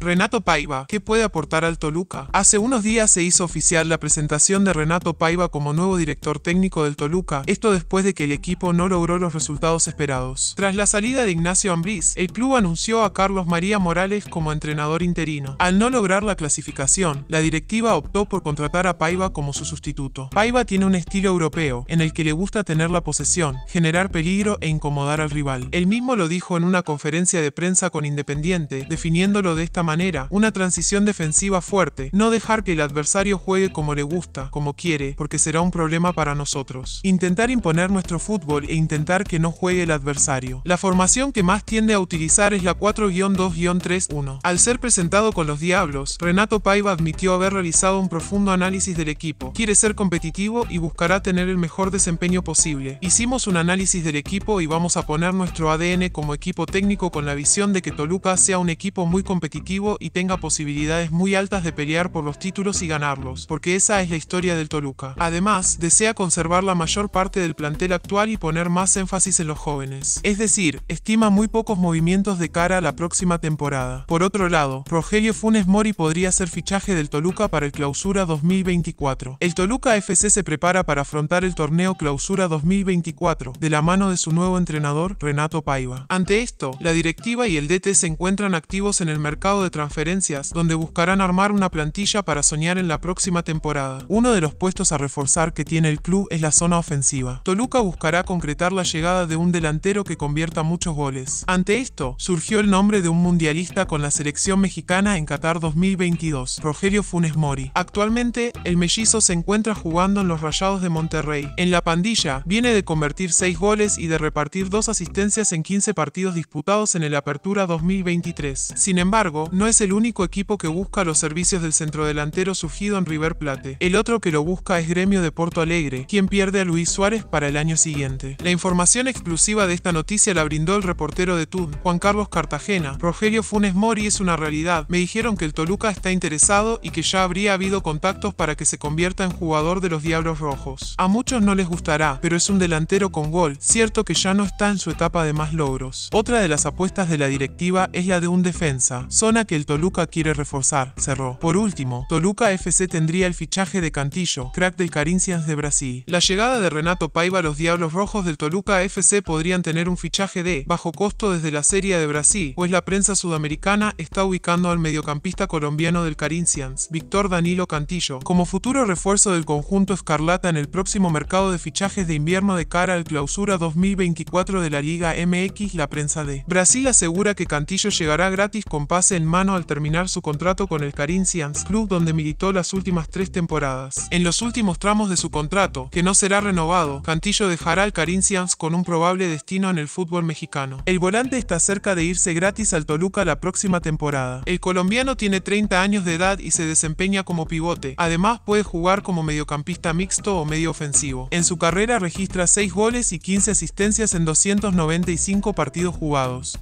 Renato Paiva, ¿qué puede aportar al Toluca? Hace unos días se hizo oficial la presentación de Renato Paiva como nuevo director técnico del Toluca, esto después de que el equipo no logró los resultados esperados. Tras la salida de Ignacio Ambriz, el club anunció a Carlos María Morales como entrenador interino. Al no lograr la clasificación, la directiva optó por contratar a Paiva como su sustituto. Paiva tiene un estilo europeo, en el que le gusta tener la posesión, generar peligro e incomodar al rival. Él mismo lo dijo en una conferencia de prensa con Independiente, definiéndolo de esta manera, una transición defensiva fuerte, no dejar que el adversario juegue como le gusta, como quiere, porque será un problema para nosotros. Intentar imponer nuestro fútbol e intentar que no juegue el adversario. La formación que más tiende a utilizar es la 4-2-3-1. Al ser presentado con los Diablos, Renato Paiva admitió haber realizado un profundo análisis del equipo. Quiere ser competitivo y buscará tener el mejor desempeño posible. Hicimos un análisis del equipo y vamos a poner nuestro ADN como equipo técnico con la visión de que Toluca sea un equipo muy competitivo y tenga posibilidades muy altas de pelear por los títulos y ganarlos, porque esa es la historia del Toluca. Además, desea conservar la mayor parte del plantel actual y poner más énfasis en los jóvenes. Es decir, estima muy pocos movimientos de cara a la próxima temporada. Por otro lado, Rogelio Funes Mori podría ser fichaje del Toluca para el Clausura 2024. El Toluca FC se prepara para afrontar el torneo Clausura 2024 de la mano de su nuevo entrenador, Renato Paiva. Ante esto, la directiva y el DT se encuentran activos en el mercado de transferencias, donde buscarán armar una plantilla para soñar en la próxima temporada. Uno de los puestos a reforzar que tiene el club es la zona ofensiva. Toluca buscará concretar la llegada de un delantero que convierta muchos goles. Ante esto, surgió el nombre de un mundialista con la selección mexicana en Qatar 2022, Rogerio Funes Mori. Actualmente, el mellizo se encuentra jugando en los Rayados de Monterrey. En la pandilla, viene de convertir 6 goles y de repartir 2 asistencias en 15 partidos disputados en el Apertura 2023. Sin embargo, no es el único equipo que busca los servicios del centrodelantero surgido en River Plate. El otro que lo busca es Gremio de Porto Alegre, quien pierde a Luis Suárez para el año siguiente. La información exclusiva de esta noticia la brindó el reportero de TUD, Juan Carlos Cartagena. Rogelio Funes Mori es una realidad. Me dijeron que el Toluca está interesado y que ya habría habido contactos para que se convierta en jugador de los Diablos Rojos. A muchos no les gustará, pero es un delantero con gol, cierto que ya no está en su etapa de más logros. Otra de las apuestas de la directiva es la de un defensa, zona que el Toluca quiere reforzar, cerró. Por último, Toluca FC tendría el fichaje de Cantillo, crack del Carincians de Brasil. La llegada de Renato Paiva a los Diablos Rojos del Toluca FC podrían tener un fichaje de bajo costo desde la Serie de Brasil, pues la prensa sudamericana está ubicando al mediocampista colombiano del Carincians, Víctor Danilo Cantillo, como futuro refuerzo del conjunto escarlata en el próximo mercado de fichajes de invierno de cara al clausura 2024 de la Liga MX. La prensa de Brasil asegura que Cantillo llegará gratis con pase en al terminar su contrato con el Carincians Club donde militó las últimas tres temporadas. En los últimos tramos de su contrato, que no será renovado, Cantillo dejará al Carincians con un probable destino en el fútbol mexicano. El volante está cerca de irse gratis al Toluca la próxima temporada. El colombiano tiene 30 años de edad y se desempeña como pivote. Además puede jugar como mediocampista mixto o medio ofensivo. En su carrera registra 6 goles y 15 asistencias en 295 partidos jugados.